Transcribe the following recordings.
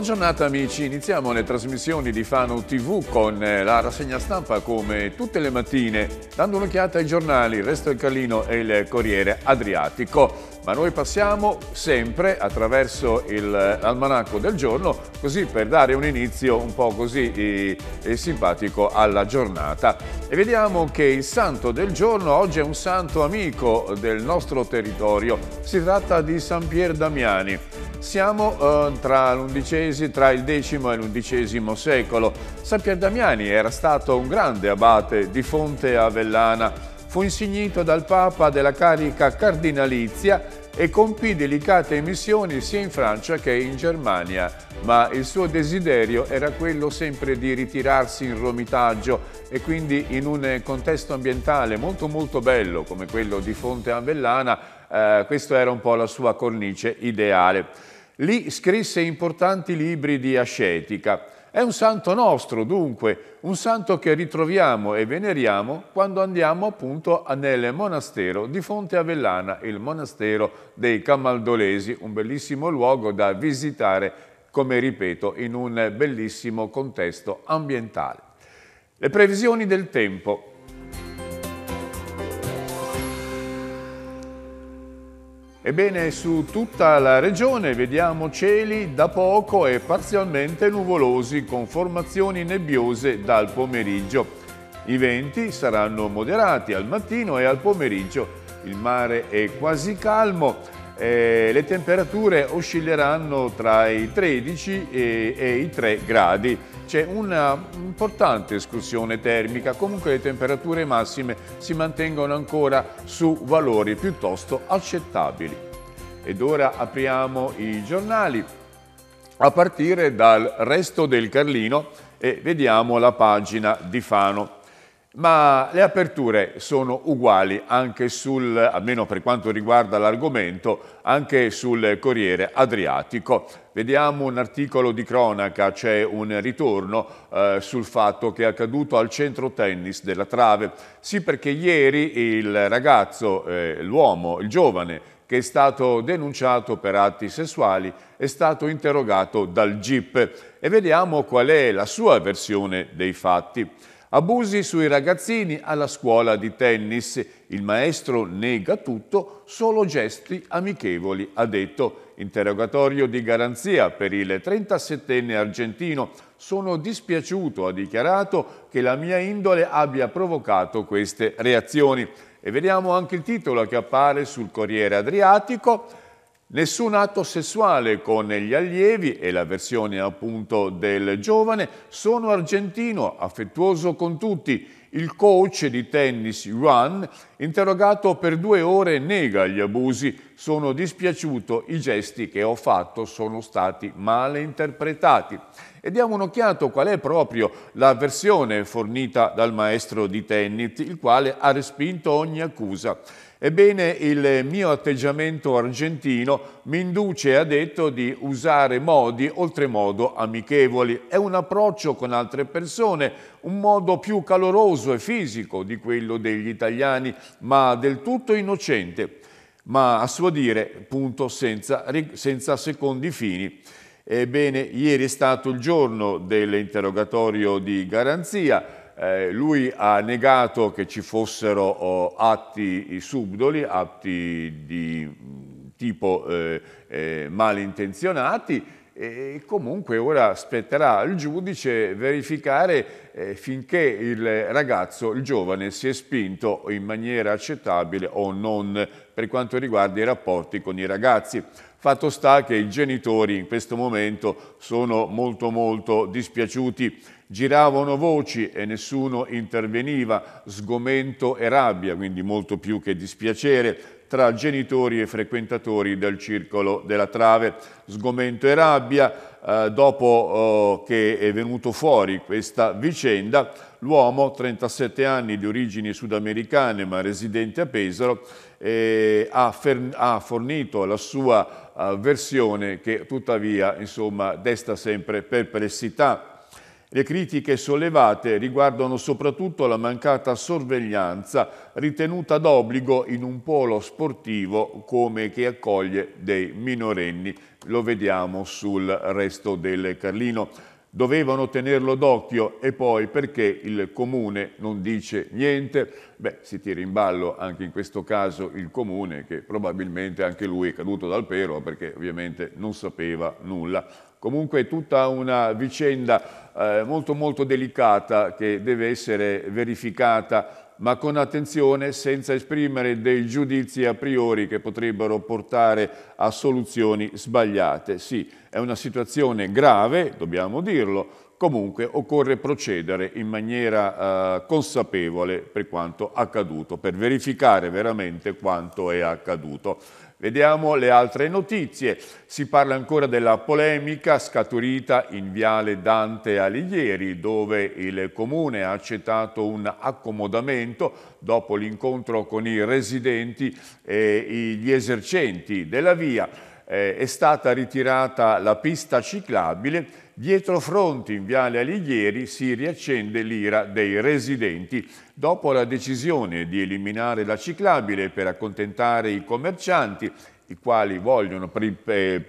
Buona giornata amici, iniziamo le trasmissioni di Fano TV con eh, la rassegna stampa come tutte le mattine, dando un'occhiata ai giornali, Resto il Calino e il Corriere Adriatico ma noi passiamo sempre attraverso l'almanacco del giorno, così per dare un inizio un po' così e, e simpatico alla giornata. E vediamo che il santo del giorno oggi è un santo amico del nostro territorio, si tratta di San Pier Damiani. Siamo eh, tra, tra il X e l'undicesimo secolo. San Pier Damiani era stato un grande abate di Fonte Avellana, fu insignito dal Papa della carica cardinalizia e compì delicate missioni sia in Francia che in Germania, ma il suo desiderio era quello sempre di ritirarsi in romitaggio e quindi in un contesto ambientale molto molto bello come quello di Fonte Avellana, eh, questa era un po' la sua cornice ideale. Lì scrisse importanti libri di ascetica, è un santo nostro, dunque, un santo che ritroviamo e veneriamo quando andiamo appunto nel monastero di Fonte Avellana, il monastero dei Camaldolesi, un bellissimo luogo da visitare, come ripeto, in un bellissimo contesto ambientale. Le previsioni del tempo. Ebbene, su tutta la regione vediamo cieli da poco e parzialmente nuvolosi con formazioni nebbiose dal pomeriggio. I venti saranno moderati al mattino e al pomeriggio. Il mare è quasi calmo eh, le temperature oscilleranno tra i 13 e, e i 3 gradi. C'è un'importante escursione termica, comunque le temperature massime si mantengono ancora su valori piuttosto accettabili. Ed ora apriamo i giornali a partire dal resto del Carlino e vediamo la pagina di Fano ma le aperture sono uguali anche sul, almeno per quanto riguarda l'argomento, anche sul Corriere Adriatico. Vediamo un articolo di cronaca, c'è un ritorno eh, sul fatto che è accaduto al centro tennis della Trave. Sì, perché ieri il ragazzo, eh, l'uomo, il giovane, che è stato denunciato per atti sessuali, è stato interrogato dal GIP e vediamo qual è la sua versione dei fatti. Abusi sui ragazzini alla scuola di tennis. Il maestro nega tutto, solo gesti amichevoli, ha detto. Interrogatorio di garanzia per il 37enne argentino. Sono dispiaciuto, ha dichiarato, che la mia indole abbia provocato queste reazioni. E vediamo anche il titolo che appare sul Corriere Adriatico. Nessun atto sessuale con gli allievi e la versione appunto del giovane. Sono argentino, affettuoso con tutti. Il coach di tennis Juan, interrogato per due ore, nega gli abusi. Sono dispiaciuto, i gesti che ho fatto sono stati male interpretati. E diamo un'occhiata qual è proprio la versione fornita dal maestro di tennis, il quale ha respinto ogni accusa. Ebbene, il mio atteggiamento argentino mi induce, ha detto, di usare modi oltremodo amichevoli. È un approccio con altre persone, un modo più caloroso e fisico di quello degli italiani, ma del tutto innocente, ma a suo dire, punto, senza, senza secondi fini. Ebbene, ieri è stato il giorno dell'interrogatorio di garanzia eh, lui ha negato che ci fossero oh, atti subdoli, atti di tipo eh, eh, malintenzionati e comunque ora spetterà al giudice verificare eh, finché il ragazzo, il giovane, si è spinto in maniera accettabile o non per quanto riguarda i rapporti con i ragazzi. Fatto sta che i genitori in questo momento sono molto molto dispiaciuti Giravano voci e nessuno interveniva, sgomento e rabbia, quindi molto più che dispiacere, tra genitori e frequentatori del circolo della trave. Sgomento e rabbia, eh, dopo eh, che è venuto fuori questa vicenda, l'uomo, 37 anni di origini sudamericane ma residente a Pesaro, eh, ha, ha, fornito la sua eh, versione che tuttavia insomma, desta sempre perplessità le critiche sollevate riguardano soprattutto la mancata sorveglianza ritenuta d'obbligo in un polo sportivo come che accoglie dei minorenni. Lo vediamo sul resto del Carlino. Dovevano tenerlo d'occhio e poi perché il comune non dice niente? Beh, si tira in ballo anche in questo caso il comune che probabilmente anche lui è caduto dal pero perché ovviamente non sapeva nulla. Comunque è tutta una vicenda eh, molto molto delicata che deve essere verificata ma con attenzione senza esprimere dei giudizi a priori che potrebbero portare a soluzioni sbagliate. Sì, è una situazione grave, dobbiamo dirlo, comunque occorre procedere in maniera eh, consapevole per quanto accaduto, per verificare veramente quanto è accaduto. Vediamo le altre notizie. Si parla ancora della polemica scaturita in Viale Dante Alighieri, dove il Comune ha accettato un accomodamento dopo l'incontro con i residenti e gli esercenti della via. Eh, è stata ritirata la pista ciclabile Dietro fronti in Viale Alighieri si riaccende l'ira dei residenti dopo la decisione di eliminare la ciclabile per accontentare i commercianti, i quali vogliono pri eh,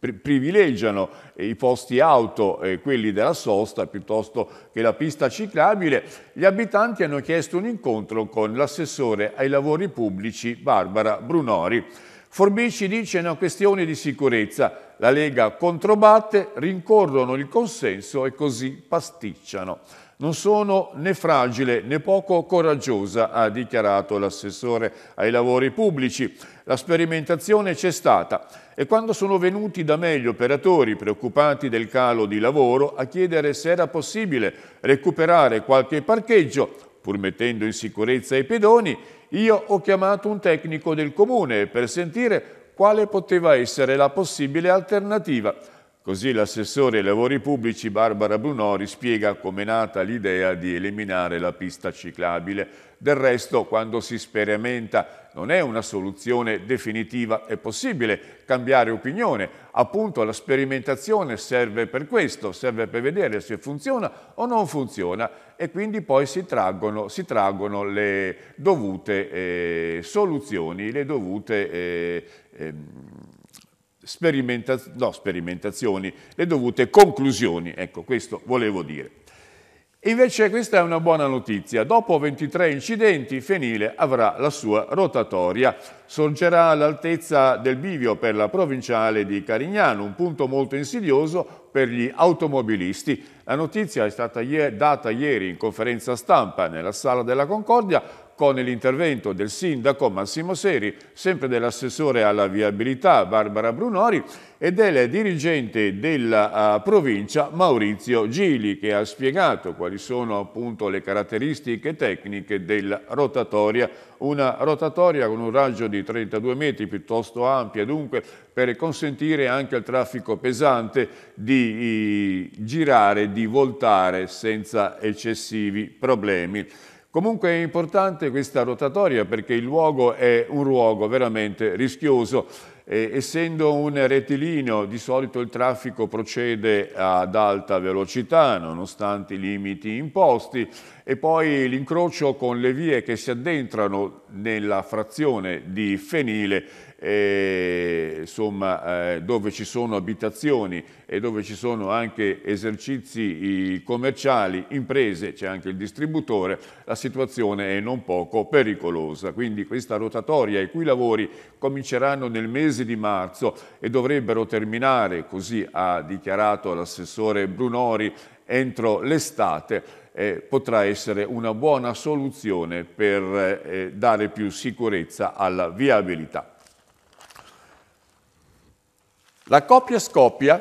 pri privilegiano eh, i posti auto e quelli della sosta piuttosto che la pista ciclabile, gli abitanti hanno chiesto un incontro con l'assessore ai lavori pubblici Barbara Brunori. Forbici dice è una questione di sicurezza, la Lega controbatte, rincorrono il consenso e così pasticciano. Non sono né fragile né poco coraggiosa, ha dichiarato l'assessore ai lavori pubblici. La sperimentazione c'è stata e quando sono venuti da me gli operatori preoccupati del calo di lavoro a chiedere se era possibile recuperare qualche parcheggio, pur mettendo in sicurezza i pedoni, io ho chiamato un tecnico del comune per sentire quale poteva essere la possibile alternativa. Così l'assessore ai lavori pubblici Barbara Brunori spiega come è nata l'idea di eliminare la pista ciclabile. Del resto, quando si sperimenta, non è una soluzione definitiva, è possibile cambiare opinione. Appunto la sperimentazione serve per questo, serve per vedere se funziona o non funziona e quindi poi si traggono, si traggono le dovute eh, soluzioni, le dovute eh, Ehm, sperimenta no, sperimentazioni, le dovute conclusioni. Ecco, questo volevo dire. Invece questa è una buona notizia, dopo 23 incidenti Fenile avrà la sua rotatoria, sorgerà all'altezza del bivio per la provinciale di Carignano, un punto molto insidioso per gli automobilisti. La notizia è stata data ieri in conferenza stampa nella Sala della Concordia con l'intervento del sindaco Massimo Seri, sempre dell'assessore alla viabilità Barbara Brunori e del dirigente della uh, provincia Maurizio Gili che ha spiegato quali sono appunto le caratteristiche tecniche della rotatoria, una rotatoria con un raggio di 32 metri piuttosto ampia dunque per consentire anche al traffico pesante di i, girare, di voltare senza eccessivi problemi. Comunque è importante questa rotatoria perché il luogo è un luogo veramente rischioso eh, essendo un rettilineo, di solito il traffico procede ad alta velocità, nonostante i limiti imposti, e poi l'incrocio con le vie che si addentrano nella frazione di Fenile, eh, insomma, eh, dove ci sono abitazioni e dove ci sono anche esercizi commerciali, imprese, c'è anche il distributore, la situazione è non poco pericolosa. Quindi questa rotatoria i cui lavori cominceranno nel mese mese di marzo e dovrebbero terminare, così ha dichiarato l'assessore Brunori, entro l'estate. Eh, potrà essere una buona soluzione per eh, dare più sicurezza alla viabilità. La coppia scoppia,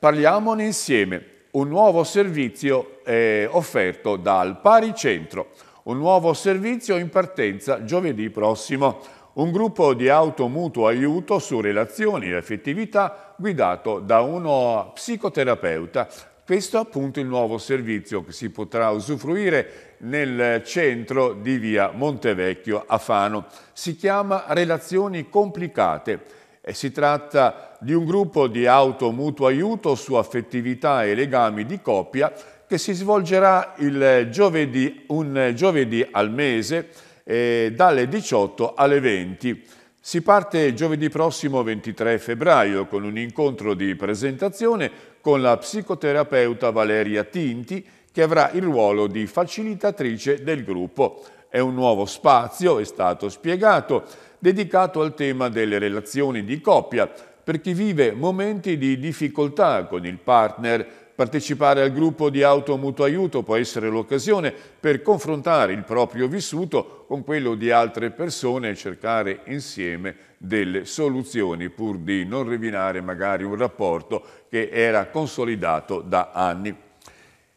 parliamone insieme, un nuovo servizio eh, offerto dal Paricentro, un nuovo servizio in partenza giovedì prossimo un gruppo di auto mutuo aiuto su relazioni e affettività guidato da uno uh, psicoterapeuta. Questo è appunto il nuovo servizio che si potrà usufruire nel centro di via Montevecchio a Fano. Si chiama Relazioni Complicate e si tratta di un gruppo di auto mutuo aiuto su affettività e legami di coppia che si svolgerà il giovedì, un giovedì al mese eh, dalle 18 alle 20. Si parte giovedì prossimo 23 febbraio con un incontro di presentazione con la psicoterapeuta Valeria Tinti che avrà il ruolo di facilitatrice del gruppo. È un nuovo spazio, è stato spiegato, dedicato al tema delle relazioni di coppia per chi vive momenti di difficoltà con il partner Partecipare al gruppo di auto mutuo aiuto può essere l'occasione per confrontare il proprio vissuto con quello di altre persone e cercare insieme delle soluzioni pur di non rovinare magari un rapporto che era consolidato da anni.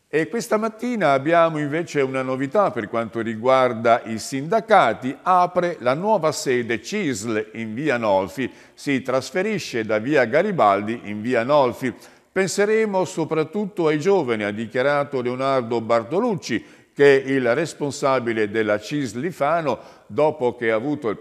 E questa mattina abbiamo invece una novità per quanto riguarda i sindacati. Apre la nuova sede CISL in via Nolfi, si trasferisce da via Garibaldi in via Nolfi. Penseremo soprattutto ai giovani, ha dichiarato Leonardo Bartolucci, che è il responsabile della CIS Lifano dopo che ha avuto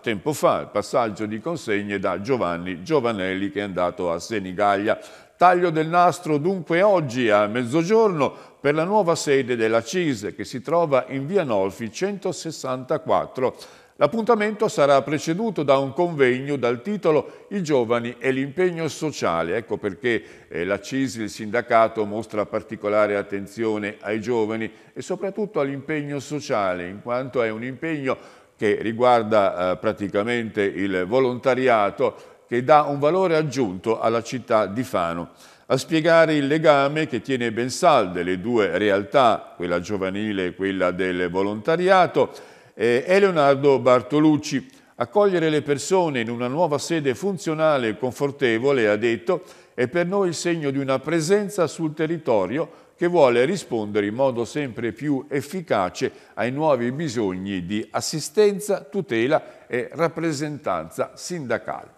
tempo fa il passaggio di consegne da Giovanni Giovanelli che è andato a Senigallia. Taglio del nastro dunque oggi a mezzogiorno per la nuova sede della CIS che si trova in via Nolfi 164 L'appuntamento sarà preceduto da un convegno dal titolo I giovani e l'impegno sociale. Ecco perché eh, la CISL, il sindacato, mostra particolare attenzione ai giovani e soprattutto all'impegno sociale, in quanto è un impegno che riguarda eh, praticamente il volontariato che dà un valore aggiunto alla città di Fano. A spiegare il legame che tiene ben salde le due realtà, quella giovanile e quella del volontariato, eh, è Leonardo Bartolucci. Accogliere le persone in una nuova sede funzionale e confortevole, ha detto, è per noi il segno di una presenza sul territorio che vuole rispondere in modo sempre più efficace ai nuovi bisogni di assistenza, tutela e rappresentanza sindacale.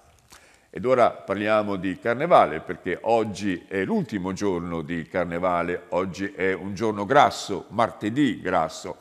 Ed ora parliamo di carnevale perché oggi è l'ultimo giorno di carnevale, oggi è un giorno grasso, martedì grasso.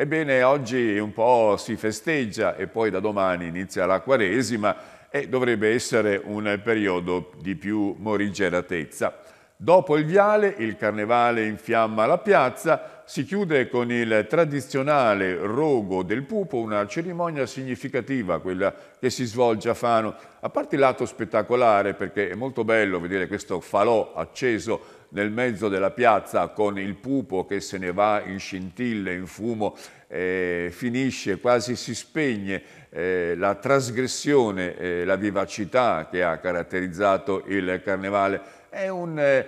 Ebbene, oggi un po' si festeggia e poi da domani inizia la Quaresima e dovrebbe essere un periodo di più morigeratezza. Dopo il viale, il carnevale infiamma la piazza, si chiude con il tradizionale rogo del pupo, una cerimonia significativa, quella che si svolge a Fano. A parte il lato spettacolare, perché è molto bello vedere questo falò acceso nel mezzo della piazza con il pupo che se ne va in scintille, in fumo, eh, finisce, quasi si spegne eh, la trasgressione, eh, la vivacità che ha caratterizzato il carnevale. È un eh,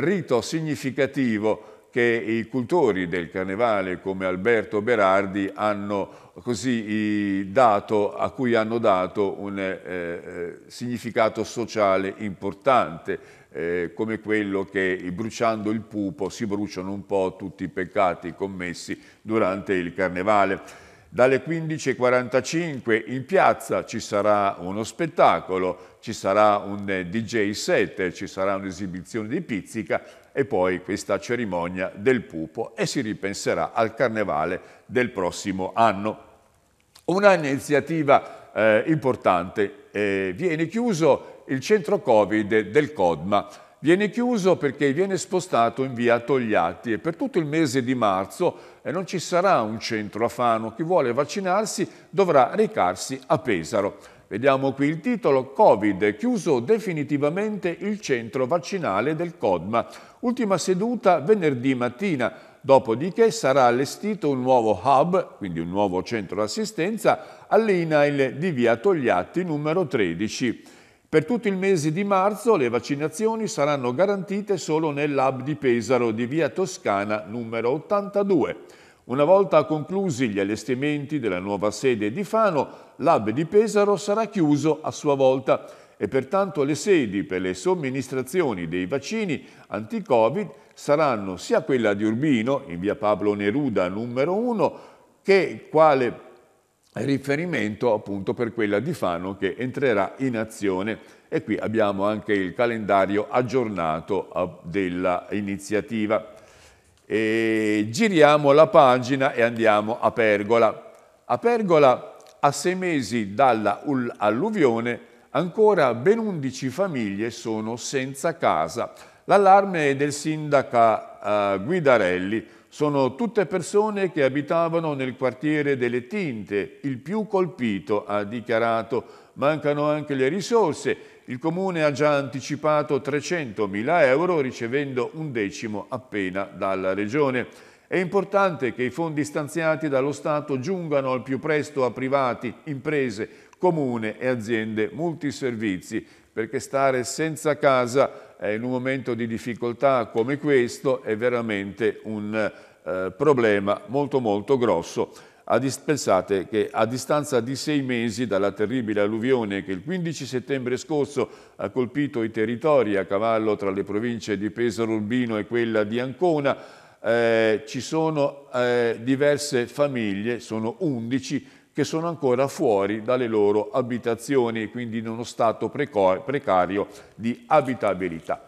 rito significativo che i cultori del carnevale come Alberto Berardi hanno così dato, a cui hanno dato un eh, eh significato sociale importante eh, come quello che bruciando il pupo si bruciano un po' tutti i peccati commessi durante il carnevale. Dalle 15.45 in piazza ci sarà uno spettacolo, ci sarà un eh, DJ set, ci sarà un'esibizione di pizzica e poi questa cerimonia del pupo e si ripenserà al carnevale del prossimo anno. Una iniziativa eh, importante eh, viene chiuso il centro Covid del Codma. Viene chiuso perché viene spostato in via Togliatti e per tutto il mese di marzo eh, non ci sarà un centro a Fano. Chi vuole vaccinarsi dovrà recarsi a Pesaro. Vediamo qui il titolo Covid, chiuso definitivamente il centro vaccinale del Codma. Ultima seduta venerdì mattina, dopodiché sarà allestito un nuovo hub, quindi un nuovo centro d'assistenza, all'INAIL di via Togliatti numero 13. Per tutto il mese di marzo le vaccinazioni saranno garantite solo nell'hub di Pesaro di via Toscana numero 82. Una volta conclusi gli allestimenti della nuova sede di Fano, l'hub di Pesaro sarà chiuso a sua volta e pertanto le sedi per le somministrazioni dei vaccini anti-Covid saranno sia quella di Urbino, in via Pablo Neruda numero 1, che quale riferimento appunto per quella di Fano che entrerà in azione e qui abbiamo anche il calendario aggiornato dell'iniziativa. Giriamo la pagina e andiamo a Pergola. A Pergola, a sei mesi dall'alluvione, ancora ben 11 famiglie sono senza casa. L'allarme è del sindaca eh, Guidarelli sono tutte persone che abitavano nel quartiere delle Tinte, il più colpito, ha dichiarato. Mancano anche le risorse. Il comune ha già anticipato 300.000 euro, ricevendo un decimo appena dalla regione. È importante che i fondi stanziati dallo Stato giungano al più presto a privati, imprese, comune e aziende multiservizi, perché stare senza casa in un momento di difficoltà come questo è veramente un eh, problema molto molto grosso. A pensate che a distanza di sei mesi dalla terribile alluvione che il 15 settembre scorso ha colpito i territori a cavallo tra le province di Pesaro Urbino e quella di Ancona, eh, ci sono eh, diverse famiglie, sono 11, che sono ancora fuori dalle loro abitazioni, quindi in uno stato precario di abitabilità.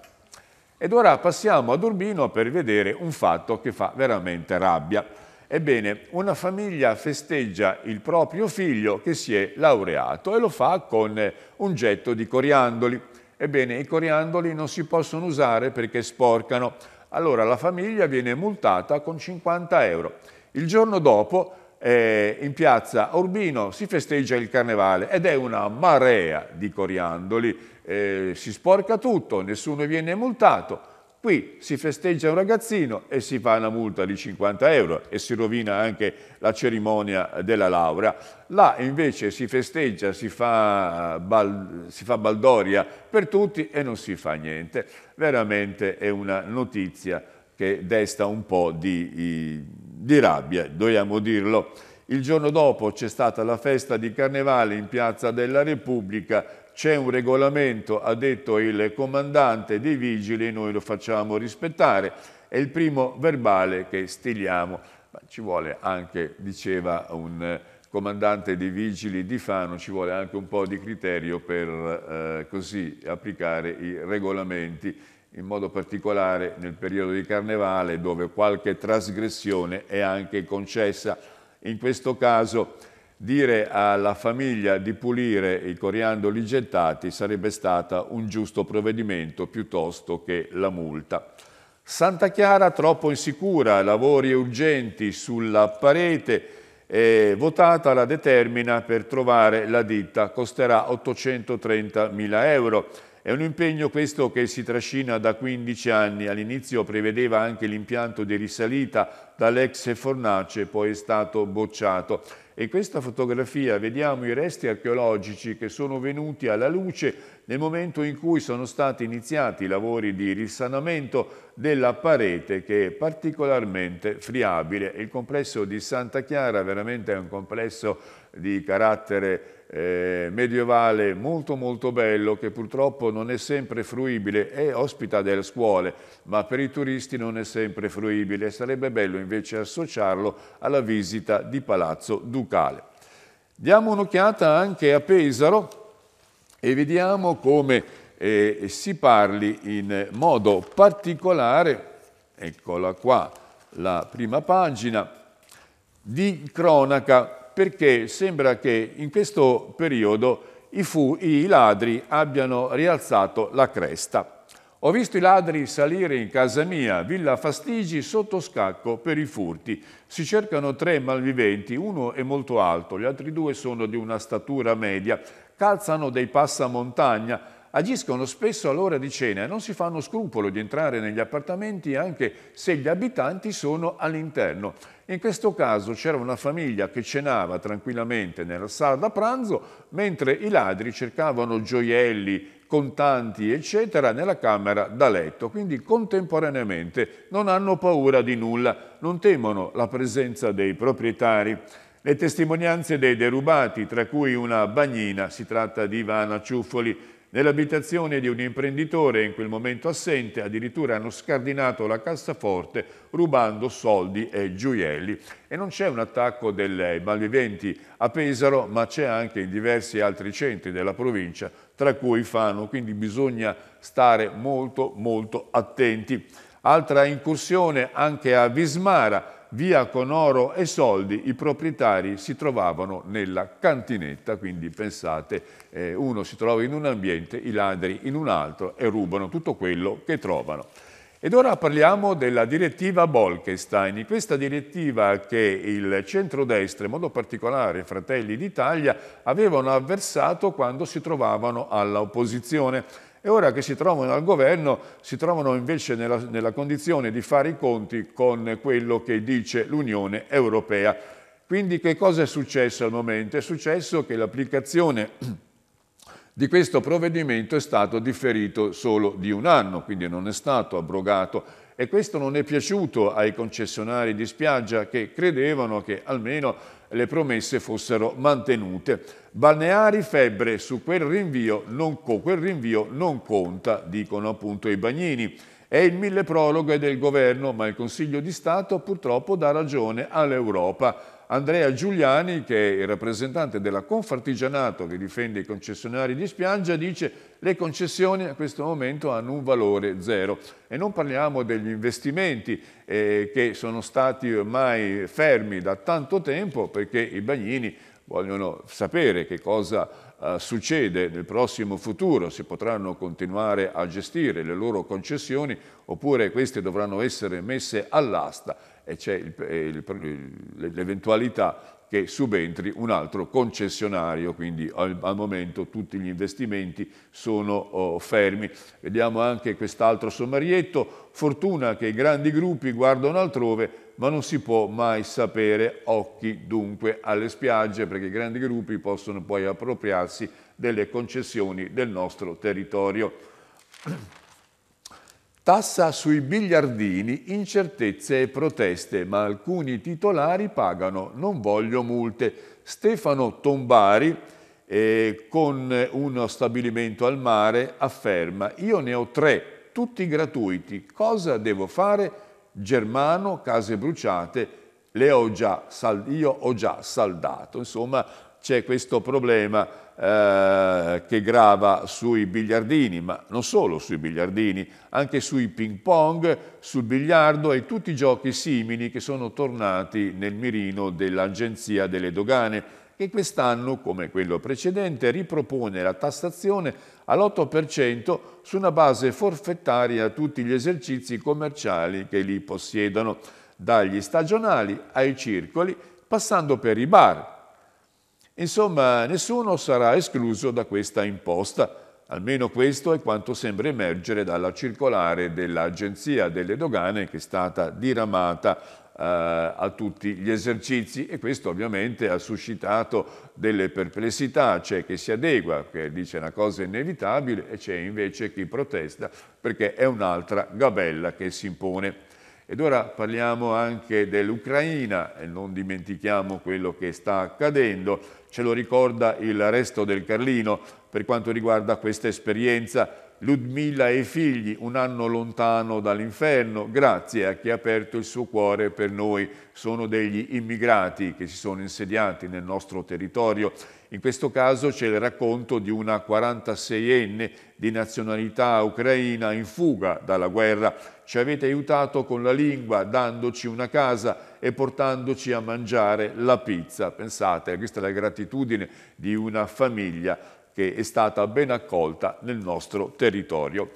Ed ora passiamo ad Urbino per vedere un fatto che fa veramente rabbia. Ebbene, una famiglia festeggia il proprio figlio che si è laureato e lo fa con un getto di coriandoli. Ebbene, i coriandoli non si possono usare perché sporcano. Allora la famiglia viene multata con 50 euro. Il giorno dopo eh, in piazza Urbino si festeggia il carnevale ed è una marea di coriandoli, eh, si sporca tutto, nessuno viene multato. Qui si festeggia un ragazzino e si fa una multa di 50 euro e si rovina anche la cerimonia della laurea. Là invece si festeggia, si fa, bal, si fa baldoria per tutti e non si fa niente. Veramente è una notizia che desta un po' di, di di rabbia, dobbiamo dirlo. Il giorno dopo c'è stata la festa di carnevale in Piazza della Repubblica, c'è un regolamento, ha detto il comandante dei vigili, noi lo facciamo rispettare, è il primo verbale che stiliamo, ma ci vuole anche, diceva un eh, comandante dei vigili di Fano, ci vuole anche un po' di criterio per eh, così applicare i regolamenti in modo particolare nel periodo di carnevale dove qualche trasgressione è anche concessa. In questo caso dire alla famiglia di pulire i coriandoli gettati sarebbe stato un giusto provvedimento piuttosto che la multa. Santa Chiara troppo insicura, lavori urgenti sulla parete, eh, votata la determina per trovare la ditta, costerà 830.000 euro. È un impegno questo che si trascina da 15 anni, all'inizio prevedeva anche l'impianto di risalita dall'ex fornace, poi è stato bocciato. in questa fotografia vediamo i resti archeologici che sono venuti alla luce nel momento in cui sono stati iniziati i lavori di risanamento della parete che è particolarmente friabile. Il complesso di Santa Chiara veramente è un complesso di carattere eh, medievale molto molto bello che purtroppo non è sempre fruibile e ospita delle scuole, ma per i turisti non è sempre fruibile. Sarebbe bello invece associarlo alla visita di Palazzo Ducale. Diamo un'occhiata anche a Pesaro e vediamo come eh, si parli in modo particolare, eccola qua la prima pagina, di cronaca perché sembra che in questo periodo i, fu, i ladri abbiano rialzato la cresta. Ho visto i ladri salire in casa mia, Villa Fastigi, sotto scacco per i furti. Si cercano tre malviventi, uno è molto alto, gli altri due sono di una statura media. Calzano dei passamontagna, agiscono spesso all'ora di cena e non si fanno scrupolo di entrare negli appartamenti anche se gli abitanti sono all'interno. In questo caso c'era una famiglia che cenava tranquillamente nella sala da pranzo mentre i ladri cercavano gioielli, contanti eccetera nella camera da letto, quindi contemporaneamente non hanno paura di nulla, non temono la presenza dei proprietari. Le testimonianze dei derubati, tra cui una bagnina, si tratta di Ivana Ciuffoli, Nell'abitazione di un imprenditore in quel momento assente addirittura hanno scardinato la cassaforte rubando soldi e gioielli. E non c'è un attacco dei malviventi a Pesaro, ma c'è anche in diversi altri centri della provincia, tra cui Fano, quindi bisogna stare molto molto attenti. Altra incursione anche a Vismara, via con oro e soldi, i proprietari si trovavano nella cantinetta, quindi pensate, eh, uno si trova in un ambiente, i ladri in un altro e rubano tutto quello che trovano. Ed ora parliamo della direttiva Bolkestein, questa direttiva che il centrodestra, in modo particolare Fratelli d'Italia, avevano avversato quando si trovavano all'opposizione e ora che si trovano al governo si trovano invece nella, nella condizione di fare i conti con quello che dice l'Unione Europea. Quindi che cosa è successo al momento? È successo che l'applicazione di questo provvedimento è stato differito solo di un anno, quindi non è stato abrogato e questo non è piaciuto ai concessionari di spiaggia che credevano che almeno le promesse fossero mantenute. Balneari febbre su quel rinvio, non, quel rinvio non conta, dicono appunto i bagnini. È il mille prologhe del governo, ma il Consiglio di Stato purtroppo dà ragione all'Europa Andrea Giuliani, che è il rappresentante della Confartigianato che difende i concessionari di Spiaggia, dice che le concessioni a questo momento hanno un valore zero. E non parliamo degli investimenti eh, che sono stati ormai fermi da tanto tempo perché i bagnini vogliono sapere che cosa Uh, succede nel prossimo futuro, si potranno continuare a gestire le loro concessioni oppure queste dovranno essere messe all'asta e c'è eh, l'eventualità che subentri un altro concessionario, quindi al, al momento tutti gli investimenti sono oh, fermi. Vediamo anche quest'altro sommarietto, fortuna che i grandi gruppi guardano altrove ma non si può mai sapere, occhi dunque alle spiagge perché i grandi gruppi possono poi appropriarsi delle concessioni del nostro territorio. Tassa sui biliardini, incertezze e proteste, ma alcuni titolari pagano, non voglio multe. Stefano Tombari, eh, con uno stabilimento al mare, afferma «Io ne ho tre, tutti gratuiti. Cosa devo fare? Germano, case bruciate, le ho già io ho già saldato». Insomma, c'è questo problema eh, che grava sui biliardini, ma non solo sui biliardini, anche sui ping pong, sul biliardo e tutti i giochi simili che sono tornati nel mirino dell'Agenzia delle Dogane, che quest'anno, come quello precedente, ripropone la tassazione all'8% su una base forfettaria a tutti gli esercizi commerciali che li possiedono, dagli stagionali ai circoli, passando per i bar, Insomma, nessuno sarà escluso da questa imposta, almeno questo è quanto sembra emergere dalla circolare dell'Agenzia delle Dogane che è stata diramata eh, a tutti gli esercizi e questo ovviamente ha suscitato delle perplessità, c'è chi si adegua, che dice una cosa inevitabile e c'è invece chi protesta perché è un'altra gabella che si impone. Ed ora parliamo anche dell'Ucraina e non dimentichiamo quello che sta accadendo, ce lo ricorda il resto del Carlino per quanto riguarda questa esperienza Ludmilla e i figli, un anno lontano dall'inferno, grazie a chi ha aperto il suo cuore per noi. Sono degli immigrati che si sono insediati nel nostro territorio. In questo caso c'è il racconto di una 46enne di nazionalità ucraina in fuga dalla guerra. Ci avete aiutato con la lingua, dandoci una casa e portandoci a mangiare la pizza. Pensate, questa è la gratitudine di una famiglia che è stata ben accolta nel nostro territorio.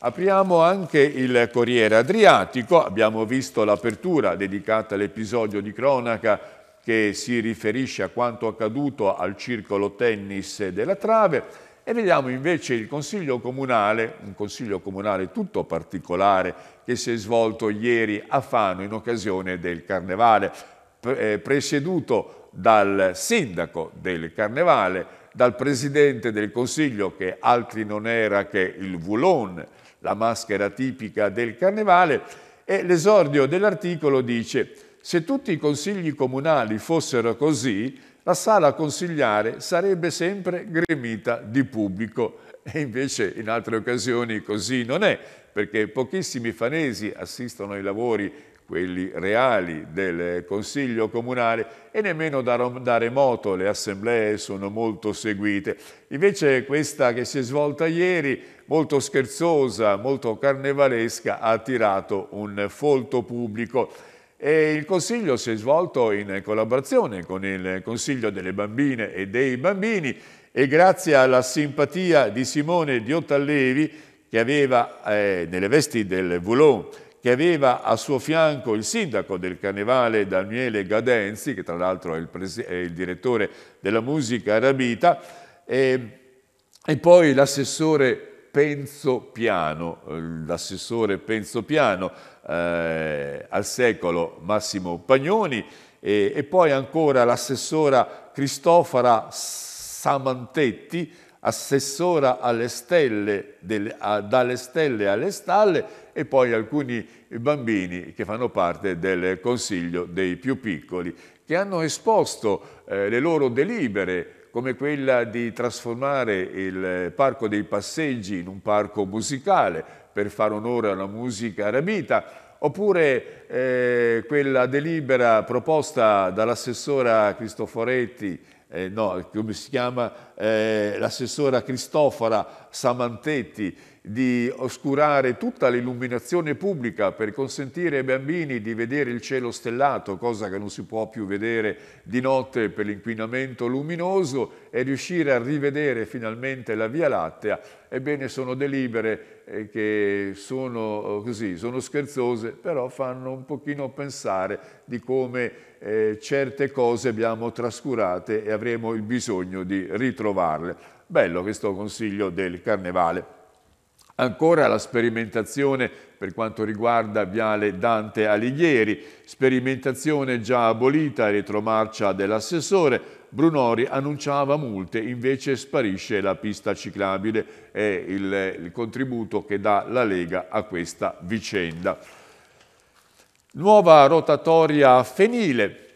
Apriamo anche il Corriere Adriatico, abbiamo visto l'apertura dedicata all'episodio di cronaca che si riferisce a quanto accaduto al circolo tennis della Trave e vediamo invece il Consiglio Comunale, un Consiglio Comunale tutto particolare che si è svolto ieri a Fano in occasione del Carnevale, eh, presieduto dal Sindaco del Carnevale, dal Presidente del Consiglio, che altri non era che il Voulon, la maschera tipica del carnevale, e l'esordio dell'articolo dice «Se tutti i consigli comunali fossero così, la sala consigliare sarebbe sempre gremita di pubblico». E invece in altre occasioni così non è, perché pochissimi fanesi assistono ai lavori quelli reali del Consiglio comunale e nemmeno da, da, remoto le assemblee sono molto seguite. Invece questa che si è svolta ieri, molto scherzosa, molto carnevalesca, ha attirato un folto pubblico. E il Consiglio si è svolto in collaborazione con il Consiglio delle Bambine e dei Bambini e grazie alla simpatia di Simone Diotallevi che aveva eh, nelle vesti del Voulon che aveva a suo fianco il sindaco del Carnevale Daniele Gadenzi, che tra l'altro è, è, il direttore della musica arabita, e, e poi l'assessore Penzo Piano, l'assessore Penzo Piano eh, al secolo Massimo Pagnoni e, e poi ancora l'assessora Cristofora Samantetti, assessora alle stelle, del, a, dalle stelle alle stalle e poi alcuni bambini che fanno parte del Consiglio dei più piccoli, che hanno esposto eh, le loro delibere come quella di trasformare il Parco dei Passeggi in un parco musicale per fare onore alla musica arabita, oppure eh, quella delibera proposta dall'assessora Cristoforetti, eh, no, come si chiama, eh, l'assessora Cristofora Samantetti di oscurare tutta l'illuminazione pubblica per consentire ai bambini di vedere il cielo stellato, cosa che non si può più vedere di notte per l'inquinamento luminoso, e riuscire a rivedere finalmente la Via Lattea, ebbene sono delibere eh, che sono oh, così, sono scherzose, però fanno un pochino pensare di come eh, certe cose abbiamo trascurate e avremo il bisogno di ritrovare trovarle. Bello questo consiglio del carnevale. Ancora la sperimentazione per quanto riguarda Viale Dante Alighieri, sperimentazione già abolita, retromarcia dell'assessore, Brunori annunciava multe, invece sparisce la pista ciclabile, è il, il contributo che dà la Lega a questa vicenda. Nuova rotatoria Fenile,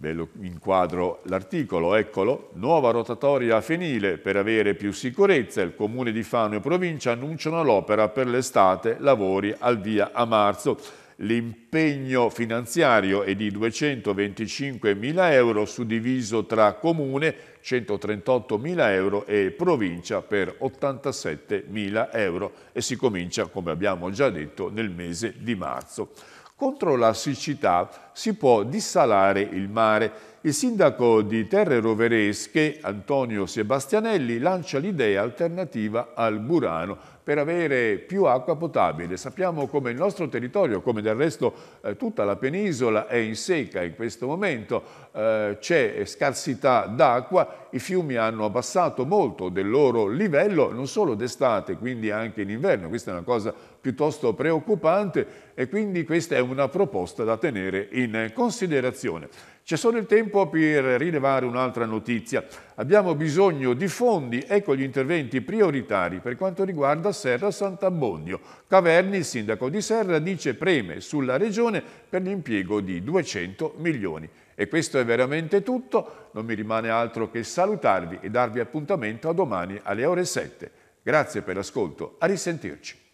Ve lo inquadro l'articolo, eccolo. Nuova rotatoria a Fenile per avere più sicurezza. Il comune di Fano e provincia annunciano l'opera per l'estate, lavori al via a marzo. L'impegno finanziario è di 225 mila euro, suddiviso tra comune 138 mila euro e provincia per 87 mila euro e si comincia, come abbiamo già detto, nel mese di marzo. Contro la siccità si può dissalare il mare. Il sindaco di Terre Roveresche, Antonio Sebastianelli, lancia l'idea alternativa al Burano per avere più acqua potabile. Sappiamo come il nostro territorio, come del resto eh, tutta la penisola, è in secca in questo momento, eh, c'è scarsità d'acqua, i fiumi hanno abbassato molto del loro livello, non solo d'estate, quindi anche in inverno, questa è una cosa piuttosto preoccupante e quindi questa è una proposta da tenere in considerazione. C'è solo il tempo per rilevare un'altra notizia. Abbiamo bisogno di fondi, ecco gli interventi prioritari per quanto riguarda Serra Sant'Abbondio. Caverni, il sindaco di Serra, dice preme sulla regione per l'impiego di 200 milioni. E questo è veramente tutto, non mi rimane altro che salutarvi e darvi appuntamento a domani alle ore 7. Grazie per l'ascolto, a risentirci.